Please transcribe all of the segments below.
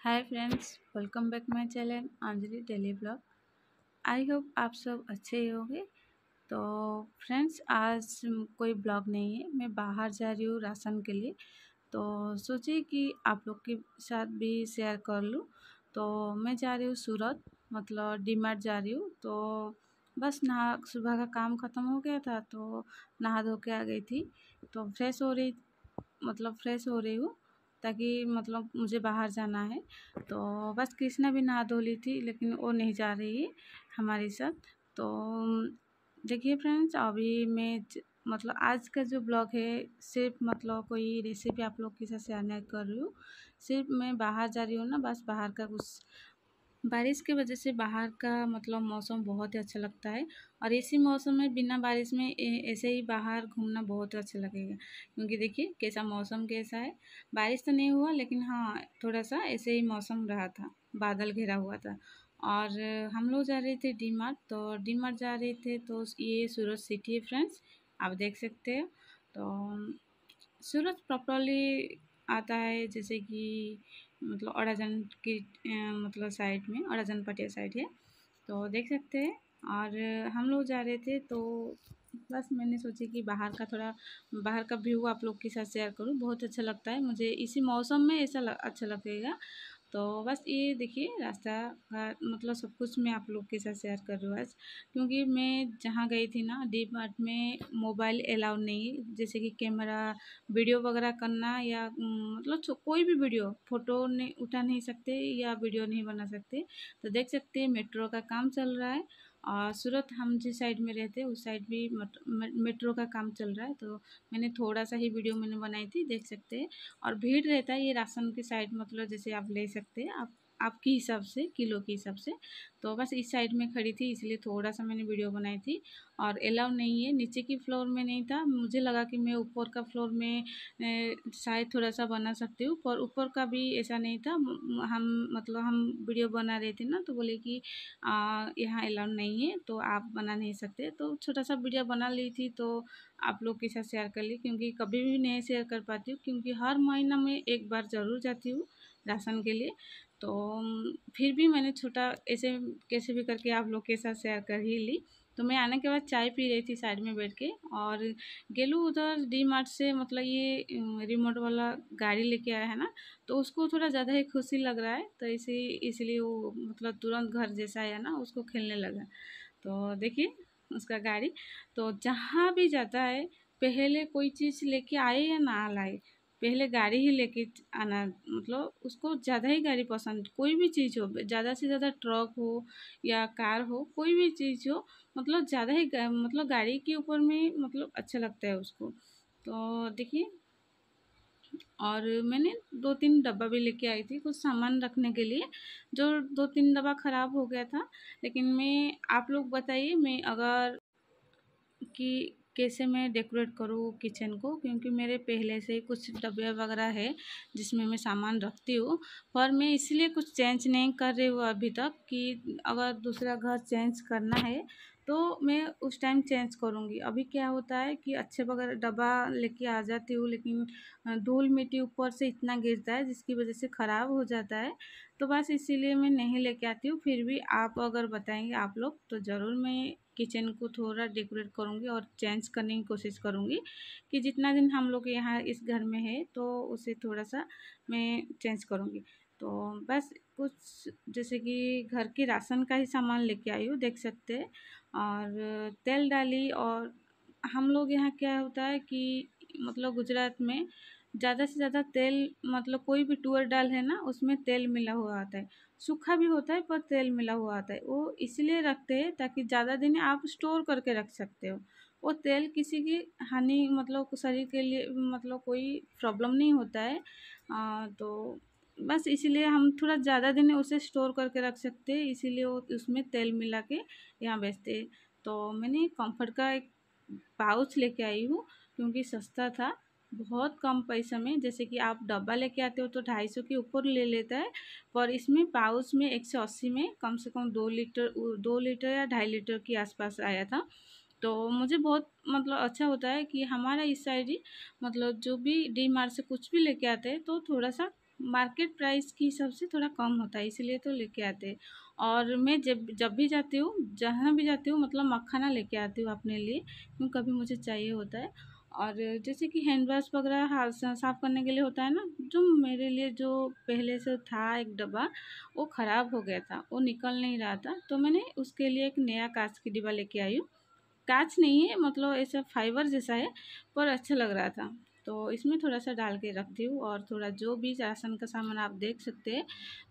hi friends welcome back my channel Anjali daily blog I hope आप सब अच्छे ही होंगे तो फ्रेंड्स आज कोई ब्लॉग नहीं है मैं बाहर जा रही हूँ राशन के लिए तो सोची कि आप लोग के साथ भी शेयर कर लूँ तो मैं जा रही हूँ सूरत मतलब डी मार्ट जा रही हूँ तो बस नहा सुबह का काम ख़त्म हो गया था तो नहा धो के आ गई थी तो फ्रेश हो रही मतलब फ्रेश हो रही हूँ ताकि मतलब मुझे बाहर जाना है तो बस कृष्णा भी नहा धो ली थी लेकिन वो नहीं जा रही है हमारे साथ तो देखिए फ्रेंड्स अभी मैं मतलब आज का जो ब्लॉग है सिर्फ मतलब कोई रेसिपी आप लोग के साथ शेयर नहीं कर रही हूँ सिर्फ मैं बाहर जा रही हूँ ना बस बाहर का कुछ बारिश के वजह से बाहर का मतलब मौसम बहुत ही अच्छा लगता है और इसी मौसम में बिना बारिश में ऐसे ही बाहर घूमना बहुत अच्छा लगेगा क्योंकि देखिए कैसा मौसम कैसा है बारिश तो नहीं हुआ लेकिन हाँ थोड़ा सा ऐसे ही मौसम रहा था बादल घिरा हुआ था और हम लोग जा रहे थे डी मार्ट तो डी मार्ट जा रहे थे तो ये सूरज सिटी है फ्रेंड्स आप देख सकते हैं तो सूरज प्रॉपरली आता है जैसे कि मतलब अड़ाजन की मतलब साइड में अड़ाजन पटिया साइड है तो देख सकते हैं और हम लोग जा रहे थे तो बस मैंने सोची कि बाहर का थोड़ा बाहर का व्यू आप लोग के साथ शेयर करूं बहुत अच्छा लगता है मुझे इसी मौसम में ऐसा लग, अच्छा लगेगा तो बस ये देखिए रास्ता का मतलब सब कुछ मैं आप लोग के साथ शेयर कर रही हूँ आज क्योंकि मैं जहाँ गई थी ना डी मार्ट में मोबाइल अलाउड नहीं जैसे कि कैमरा वीडियो वगैरह करना या मतलब कोई भी वीडियो फ़ोटो नहीं उठा नहीं सकते या वीडियो नहीं बना सकते तो देख सकते मेट्रो का काम चल रहा है और सूरत हम जिस साइड में रहते हैं उस साइड भी मेट्रो का काम चल रहा है तो मैंने थोड़ा सा ही वीडियो मैंने बनाई थी देख सकते हैं और भीड़ रहता है ये राशन के साइड मतलब जैसे आप ले सकते हैं आप आपके हिसाब से किलो के हिसाब से तो बस इस साइड में खड़ी थी इसलिए थोड़ा सा मैंने वीडियो बनाई थी और अलाउ नहीं है नीचे की फ्लोर में नहीं था मुझे लगा कि मैं ऊपर का फ्लोर में शायद थोड़ा सा बना सकती हूँ पर ऊपर का भी ऐसा नहीं था हम मतलब हम वीडियो बना रहे थे ना तो बोले कि यहाँ अलाउ नहीं है तो आप बना नहीं सकते तो छोटा सा वीडियो बना ली थी तो आप लोग के साथ शेयर कर ली क्योंकि कभी भी नहीं शेयर कर पाती हूँ क्योंकि हर महीना में एक बार ज़रूर जाती हूँ राशन के लिए तो फिर भी मैंने छोटा ऐसे कैसे भी करके आप लोग के साथ शेयर कर ही ली तो मैं आने के बाद चाय पी रही थी साइड में बैठ के और गेलू उधर डी मार्ट से मतलब ये रिमोट वाला गाड़ी लेके आया है ना तो उसको थोड़ा ज़्यादा ही खुशी लग रहा है तो इसी इसलिए वो मतलब तुरंत घर जैसा आया ना उसको खेलने लगा तो देखिए उसका गाड़ी तो जहाँ भी जाता है पहले कोई चीज़ लेके आए या ना लाए पहले गाड़ी ही लेके आना मतलब उसको ज़्यादा ही गाड़ी पसंद कोई भी चीज़ हो ज़्यादा से ज़्यादा ट्रक हो या कार हो कोई भी चीज़ हो मतलब ज़्यादा ही मतलब गाड़ी के ऊपर में मतलब अच्छा लगता है उसको तो देखिए और मैंने दो तीन डब्बा भी लेके आई थी कुछ सामान रखने के लिए जो दो तीन डब्बा ख़राब हो गया था लेकिन मैं आप लोग बताइए मैं अगर कि कैसे मैं डेकोरेट करूँ किचन को क्योंकि मेरे पहले से ही कुछ डब्बे वगैरह है जिसमें मैं सामान रखती हूँ पर मैं इसलिए कुछ चेंज नहीं कर रही हूँ अभी तक कि अगर दूसरा घर चेंज करना है तो मैं उस टाइम चेंज करूँगी अभी क्या होता है कि अच्छे वगैरह डब्बा लेके आ जाती हूँ लेकिन धूल मिट्टी ऊपर से इतना गिरता है जिसकी वजह से ख़राब हो जाता है तो बस इसीलिए मैं नहीं लेके आती हूँ फिर भी आप अगर बताएंगे आप लोग तो ज़रूर मैं किचन को थोड़ा डेकोरेट करूँगी और चेंज करने की कोशिश करूँगी कि जितना दिन हम लोग यहाँ इस घर में है तो उसे थोड़ा सा मैं चेंज करूँगी तो बस कुछ जैसे कि घर के राशन का ही सामान लेके आई हूँ देख सकते हैं और तेल डाली और हम लोग यहाँ क्या होता है कि मतलब गुजरात में ज़्यादा से ज़्यादा तेल मतलब कोई भी टूअर डाल है ना उसमें तेल मिला हुआ आता है सूखा भी होता है पर तेल मिला हुआ आता है वो इसलिए रखते हैं ताकि ज़्यादा दिन आप स्टोर करके रख सकते हो वो तेल किसी की हानि मतलब शरीर के लिए मतलब कोई प्रॉब्लम नहीं होता है आ, तो बस इसीलिए हम थोड़ा ज़्यादा दिन उसे स्टोर करके रख सकते हैं इसीलिए उसमें तेल मिला के यहाँ बेचते तो मैंने कंफर्ट का एक पाउच लेके आई हूँ क्योंकि सस्ता था बहुत कम पैसा में जैसे कि आप डब्बा लेके आते हो तो ढाई सौ के ऊपर ले लेता है पर इसमें पाउच में एक सौ अस्सी में कम से कम दो लीटर दो लीटर या ढाई लीटर के आसपास आया था तो मुझे बहुत मतलब अच्छा होता है कि हमारा इस साइड ही मतलब जो भी डी मार्ट से कुछ भी लेके आते हैं तो थोड़ा सा मार्केट प्राइस की हिसाब से थोड़ा कम होता है इसलिए तो लेके आते हैं और मैं जब जब भी जाती हूँ जहाँ भी जाती हूँ मतलब मखाना लेके आती हूँ अपने लिए क्यों कभी मुझे चाहिए होता है और जैसे कि हैंड वॉश वगैरह हाथ साफ़ करने के लिए होता है ना जो मेरे लिए जो पहले से था एक डब्बा वो ख़राब हो गया था वो निकल नहीं रहा था तो मैंने उसके लिए एक नया कांच की डिब्बा लेके आई हूँ कांच नहीं है मतलब ऐसा फाइबर जैसा है पर अच्छा लग रहा था तो इसमें थोड़ा सा डाल के रख दी हूँ और थोड़ा जो भी राशन का सामान आप देख सकते हैं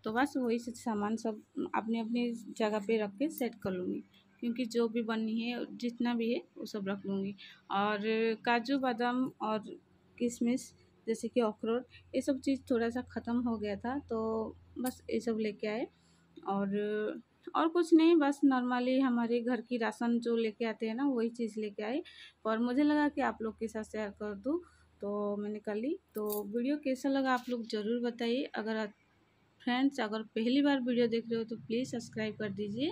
तो बस वही सामान सब अपनी अपनी जगह पे रख के सेट कर लूँगी क्योंकि जो भी बननी है जितना भी है वो सब रख लूँगी और काजू बादाम और किशमिश जैसे कि अखरोट ये सब चीज़ थोड़ा सा ख़त्म हो गया था तो बस ये सब लेके आए और और कुछ नहीं बस नॉर्मली हमारे घर की राशन जो लेके आते हैं ना वही चीज़ लेके आए और मुझे लगा कि आप लोग के साथ शेयर कर दूँ तो मैंने कर ली तो वीडियो कैसा लगा आप लोग ज़रूर बताइए अगर फ्रेंड्स अगर पहली बार वीडियो देख रहे हो तो प्लीज़ सब्सक्राइब कर दीजिए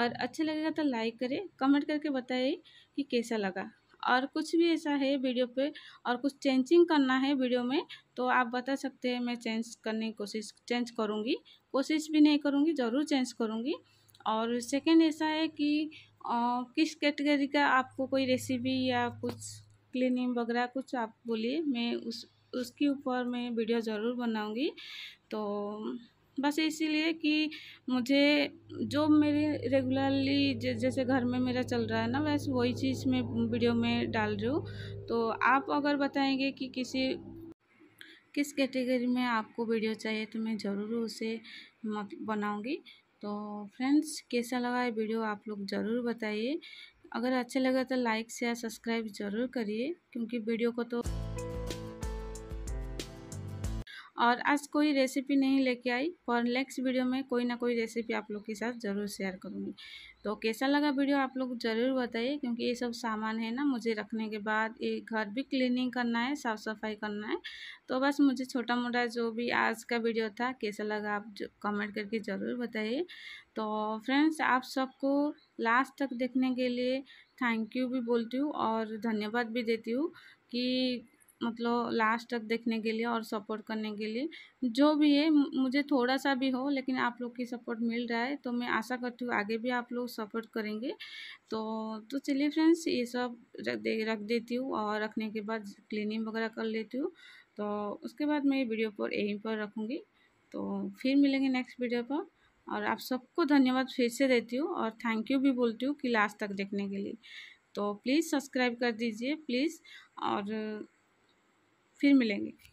और अच्छा लगेगा तो लाइक करें कमेंट करके बताइए कि कैसा लगा और कुछ भी ऐसा है वीडियो पे और कुछ चेंजिंग करना है वीडियो में तो आप बता सकते हैं मैं चेंज करने की कोशिश चेंज करूँगी कोशिश भी नहीं करूँगी ज़रूर चेंज करूँगी और सेकेंड ऐसा है कि आ, किस कैटेगरी का आपको कोई रेसिपी या कुछ क्लीनिंग वगैरह कुछ आप बोलिए मैं उस उसके ऊपर मैं वीडियो ज़रूर बनाऊँगी तो बस इसीलिए कि मुझे जो मेरे रेगुलरली जैसे घर में मेरा चल रहा है ना वैसे वही चीज़ मैं वीडियो में डाल रही हूँ तो आप अगर बताएंगे कि किसी किस कैटेगरी में आपको वीडियो चाहिए तो मैं ज़रूर उसे बनाऊँगी तो फ्रेंड्स कैसा लगा है वीडियो आप लोग ज़रूर बताइए अगर अच्छा लगा तो लाइक शेयर सब्सक्राइब ज़रूर करिए क्योंकि वीडियो को तो और आज कोई रेसिपी नहीं लेके आई पर नेक्स्ट वीडियो में कोई ना कोई रेसिपी आप लोग के साथ ज़रूर शेयर करूँगी तो कैसा लगा वीडियो आप लोग ज़रूर बताइए क्योंकि ये सब सामान है ना मुझे रखने के बाद ये घर भी क्लीनिंग करना है साफ़ सफाई करना है तो बस मुझे छोटा मोटा जो भी आज का वीडियो था कैसा लगा आप कमेंट करके ज़रूर बताइए तो फ्रेंड्स आप सबको लास्ट तक देखने के लिए थैंक यू भी बोलती हूँ और धन्यवाद भी देती हूँ कि मतलब लास्ट तक देखने के लिए और सपोर्ट करने के लिए जो भी है मुझे थोड़ा सा भी हो लेकिन आप लोग की सपोर्ट मिल रहा है तो मैं आशा करती हूँ आगे भी आप लोग सपोर्ट करेंगे तो तो चलिए फ्रेंड्स ये सब रख दे रख देती हूँ और रखने के बाद क्लीनिंग वगैरह कर लेती हूँ तो उसके बाद मैं वीडियो पर यहीं पर रखूँगी तो फिर मिलेंगे नेक्स्ट वीडियो पर और आप सबको धन्यवाद फिर से देती हूँ और थैंक यू भी बोलती हूँ कि लास्ट तक देखने के लिए तो प्लीज़ सब्सक्राइब कर दीजिए प्लीज़ और फिर मिलेंगे